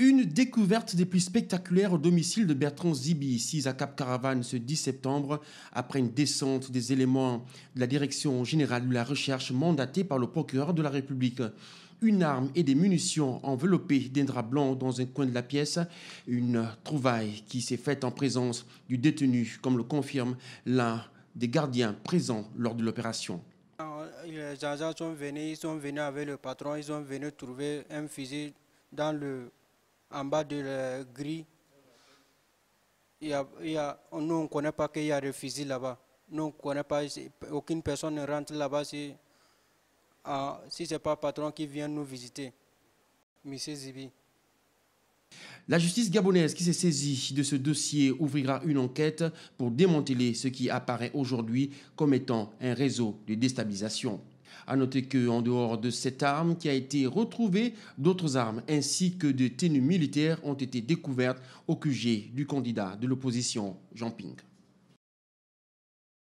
Une découverte des plus spectaculaires au domicile de Bertrand Zibi, ici à Cap Caravane, ce 10 septembre, après une descente des éléments de la Direction générale de la recherche mandatée par le procureur de la République une arme et des munitions enveloppées d'un drap blanc dans un coin de la pièce. Une trouvaille qui s'est faite en présence du détenu, comme le confirme l'un des gardiens présents lors de l'opération. Les agents sont venus, ils sont venus avec le patron, ils sont venus trouver un fusil dans le en bas de la grille, il y a, nous, on ne connaît pas qu'il y a des fusils là-bas. Nous, on ne connaît pas, aucune personne ne rentre là-bas ah, si, si ce n'est pas le patron qui vient nous visiter. Monsieur Zibi. La justice gabonaise qui s'est saisie de ce dossier ouvrira une enquête pour démanteler ce qui apparaît aujourd'hui comme étant un réseau de déstabilisation. A noter qu'en dehors de cette arme qui a été retrouvée, d'autres armes ainsi que des tenues militaires ont été découvertes au QG du candidat de l'opposition, Jean Ping.